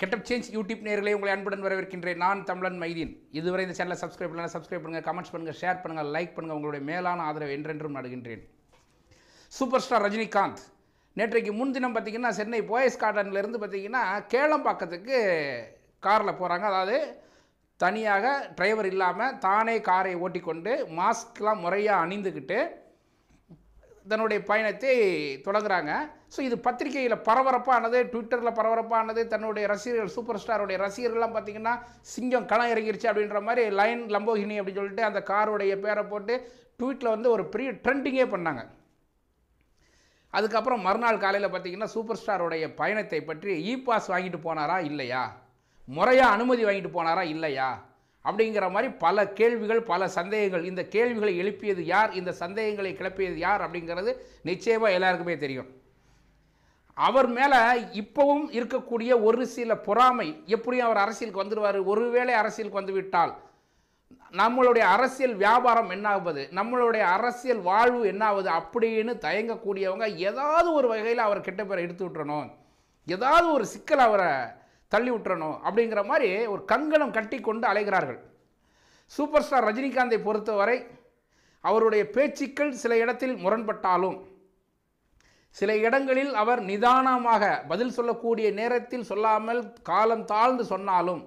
getup change YouTube நேர்களை உங்களை அன்புடன் வரவேற்கின்றேன் நான் தமிழன் மைதீன் இதுவரை இந்த சேனலை சப்ஸ்கிரைப் பண்ணலாம் சப்ஸ்கிரைப் பண்ணுங்கள் கமெண்ட்ஸ் பண்ணுங்கள் ஷேர் பண்ணுங்கள் லைக் பண்ணுங்கள் உங்களுடைய மேலான ஆதரவு என்றென்றும் நடுகின்றேன் சூப்பர் ஸ்டார் ரஜினிகாந்த் நேற்றைக்கு முன்தினம் பார்த்திங்கன்னா சென்னை போயஸ் கார்டன்லேருந்து பார்த்திங்கன்னா கேளம்பாக்கத்துக்கு காரில் போகிறாங்க அதாவது தனியாக டிரைவர் இல்லாமல் தானே காரை ஓட்டிக்கொண்டு மாஸ்க்லாம் முறையாக அணிந்துக்கிட்டு தன்னுடைய பயணத்தை தொடங்குறாங்க ஸோ இது பத்திரிகையில் பரபரப்பானது ட்விட்டரில் பரபரப்பானது தன்னுடைய ரசிகர்கள் சூப்பர் ஸ்டாருடைய ரசிகர்கள்லாம் பார்த்தீங்கன்னா சிங்கம் களம் இறங்கிருச்சு அப்படின்ற மாதிரி லைன் லம்போகினி அப்படின்னு சொல்லிட்டு அந்த காருடைய பேரை போட்டு ட்வீட்டில் வந்து ஒரு பெரிய ட்ரெண்டிங்கே பண்ணாங்க அதுக்கப்புறம் மறுநாள் காலையில் பார்த்தீங்கன்னா சூப்பர் ஸ்டாருடைய பயணத்தை பற்றி இ பாஸ் வாங்கிட்டு போனாரா இல்லையா முறையாக அனுமதி வாங்கிட்டு போனாரா இல்லையா அப்படிங்கிற மாதிரி பல கேள்விகள் பல சந்தேகங்கள் இந்த கேள்விகளை எழுப்பியது யார் இந்த சந்தேகங்களை கிளப்பியது யார் அப்படிங்கிறது நிச்சயமாக எல்லாருக்குமே தெரியும் அவர் மேலே இப்போவும் இருக்கக்கூடிய ஒரு சில பொறாமை எப்படி அவர் அரசியலுக்கு வந்துடுவார் ஒருவேளை அரசியலுக்கு வந்துவிட்டால் நம்மளுடைய அரசியல் வியாபாரம் என்னாகுது நம்மளுடைய அரசியல் வாழ்வு என்னாகுது அப்படின்னு தயங்கக்கூடியவங்க ஏதாவது ஒரு வகையில் அவர் கெட்ட பேரை எடுத்து விட்டுறணும் ஏதாவது ஒரு சிக்கல் அவரை தள்ளி விட்டுறணும் அப்படிங்கிற மாதிரி ஒரு கங்கணம் கட்டி கொண்டு அலைகிறார்கள் சூப்பர் ஸ்டார் ரஜினிகாந்தை பொறுத்தவரை அவருடைய பேச்சுக்கள் சில இடத்தில் முரண்பட்டாலும் சில இடங்களில் அவர் நிதானமாக பதில் சொல்லக்கூடிய நேரத்தில் சொல்லாமல் காலம் தாழ்ந்து சொன்னாலும்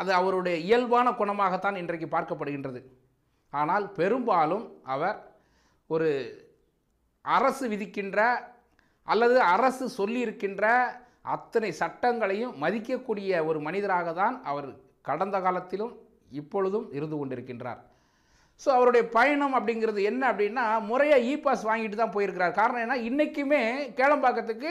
அது அவருடைய இயல்பான குணமாகத்தான் இன்றைக்கு பார்க்கப்படுகின்றது ஆனால் பெரும்பாலும் அவர் ஒரு அரசு விதிக்கின்ற அல்லது அரசு சொல்லியிருக்கின்ற அத்தனை சட்டங்களையும் மதிக்கக்கூடிய ஒரு மனிதராக தான் அவர் கடந்த காலத்திலும் இப்பொழுதும் இருந்து கொண்டிருக்கின்றார் ஸோ அவருடைய பயணம் அப்படிங்கிறது என்ன அப்படின்னா முறையாக இ பாஸ் வாங்கிட்டு தான் போயிருக்கிறார் காரணம் என்ன இன்றைக்குமே கேளம்பாக்கத்துக்கு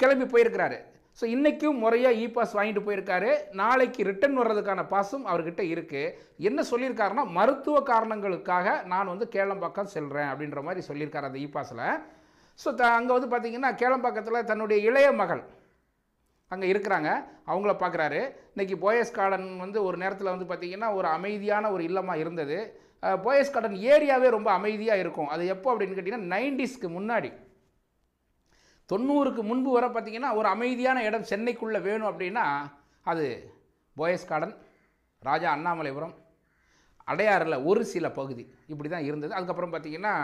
கிளம்பி போயிருக்கிறாரு ஸோ இன்றைக்கும் முறையாக இ பாஸ் வாங்கிட்டு போயிருக்காரு நாளைக்கு ரிட்டன் வர்றதுக்கான பாஸும் அவர்கிட்ட இருக்குது என்ன சொல்லியிருக்காருன்னா மருத்துவ காரணங்களுக்காக நான் வந்து கேளம்பாக்கம் செல்கிறேன் அப்படின்ற மாதிரி சொல்லியிருக்காரு அந்த இ பாஸில் ஸோ த அங்கே வந்து பார்த்திங்கன்னா கேளம்பாக்கத்தில் தன்னுடைய இளைய மகள் அங்கே இருக்கிறாங்க அவங்கள பார்க்குறாரு இன்றைக்கி போயஸ் கார்டன் வந்து ஒரு நேரத்தில் வந்து பார்த்திங்கன்னா ஒரு அமைதியான ஒரு இல்லமாக இருந்தது போயஸ் கார்டன் ஏரியாவே ரொம்ப அமைதியாக இருக்கும் அது எப்போ அப்படின்னு கேட்டிங்கன்னா நைன்டிஸ்க்கு முன்னாடி தொண்ணூறுக்கு முன்பு வர பார்த்திங்கன்னா ஒரு அமைதியான இடம் சென்னைக்குள்ளே வேணும் அப்படின்னா அது போயஸ் கார்டன் ராஜா அண்ணாமலைபுரம் அடையாறில் ஒரு சில பகுதி இப்படி தான் இருந்தது அதுக்கப்புறம் பார்த்திங்கன்னா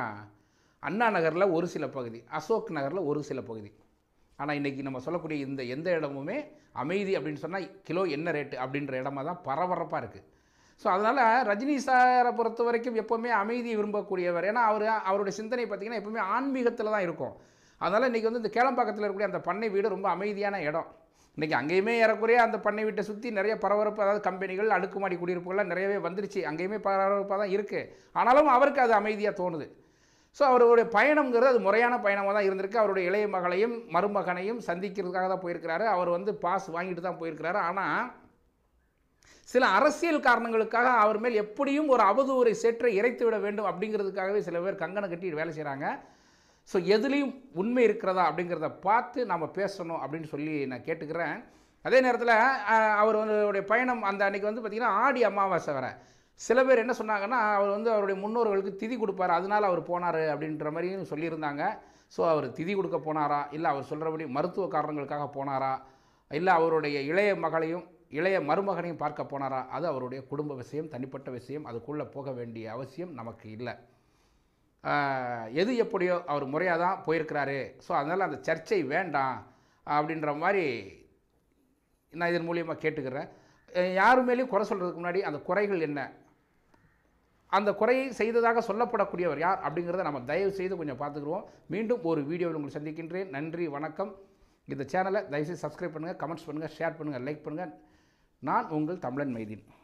அண்ணா நகரில் ஒரு சில பகுதி அசோக் நகரில் ஒரு சில பகுதி ஆனால் இன்றைக்கி நம்ம சொல்லக்கூடிய இந்த எந்த இடமுமே அமைதி அப்படின்னு சொன்னால் கிலோ என்ன ரேட்டு அப்படின்ற இடமா தான் பரபரப்பாக இருக்குது ஸோ அதனால் ரஜினி சாரை பொறுத்த வரைக்கும் எப்போவுமே அமைதி விரும்பக்கூடியவர் ஏன்னா அவர் அவருடைய சிந்தனை பார்த்திங்கன்னா எப்போவுமே ஆன்மீகத்தில் தான் இருக்கும் அதனால் இன்றைக்கி வந்து இந்த கேளம்பாக்கத்தில் இருக்கக்கூடிய அந்த பண்ணை வீடு ரொம்ப அமைதியான இடம் இன்றைக்கி அங்கேயுமே ஏறக்குறைய அந்த பண்ணை வீட்டை சுற்றி நிறைய பரபரப்பு அதாவது கம்பெனிகள் அடுக்குமாடி குடியிருப்புகள்லாம் நிறையவே வந்துருச்சு அங்கேயுமே பரபரப்பாக தான் இருக்குது ஆனாலும் அவருக்கு அது அமைதியாக தோணுது ஸோ அவருடைய பயணங்கிறது அது முறையான பயணமாக தான் இருந்திருக்கு அவருடைய இளைய மகளையும் மருமகனையும் சந்திக்கிறதுக்காக தான் போயிருக்கிறாரு அவர் வந்து பாஸ் வாங்கிட்டு தான் போயிருக்கிறாரு ஆனால் சில அரசியல் காரணங்களுக்காக அவர் மேல் எப்படியும் ஒரு அவதூறை சேற்றை இறைத்து விட வேண்டும் அப்படிங்கிறதுக்காகவே சில பேர் கங்கனை கட்டி வேலை செய்கிறாங்க ஸோ எதுலேயும் உண்மை இருக்கிறதா அப்படிங்கிறத பார்த்து நம்ம பேசணும் அப்படின்னு சொல்லி நான் கேட்டுக்கிறேன் அதே நேரத்தில் அவர் அவருடைய பயணம் அந்த அன்றைக்கி வந்து பார்த்திங்கன்னா ஆடி அமாவாசை வரேன் சில பேர் என்ன சொன்னாங்கன்னா அவர் வந்து அவருடைய முன்னோர்களுக்கு திதி கொடுப்பார் அதனால் அவர் போனார் அப்படின்ற மாதிரியும் சொல்லியிருந்தாங்க ஸோ அவர் திதி கொடுக்க போனாரா இல்லை அவர் சொல்கிறபடி மருத்துவ காரணங்களுக்காக போனாரா இல்லை அவருடைய இளைய மகளையும் இளைய மருமகனையும் பார்க்க போனாரா அது அவருடைய குடும்ப விஷயம் தனிப்பட்ட விஷயம் அதுக்குள்ளே போக வேண்டிய அவசியம் நமக்கு இல்லை எது எப்படியோ அவர் முறையாக தான் போயிருக்கிறாரு ஸோ அதனால் அந்த சர்ச்சை வேண்டாம் அப்படின்ற மாதிரி நான் இதன் மூலியமாக கேட்டுக்கிறேன் யார் மேலேயும் குறை சொல்கிறதுக்கு முன்னாடி அந்த குறைகள் என்ன அந்த குறையை செய்ததாக சொல்லப்படக்கூடியவர் யார் அப்படிங்கிறத நம்ம தயவு செய்து கொஞ்சம் பார்த்துக்குருவோம் மீண்டும் ஒரு வீடியோவில் உங்களை சந்திக்கின்றேன் நன்றி வணக்கம் இந்த சேனலை தயவுசெய்து சப்ஸ்கிரைப் பண்ணுங்கள் கமெண்ட்ஸ் பண்ணுங்கள் ஷேர் பண்ணுங்கள் லைக் பண்ணுங்கள் நான் உங்கள் தமிழன் மைதீன்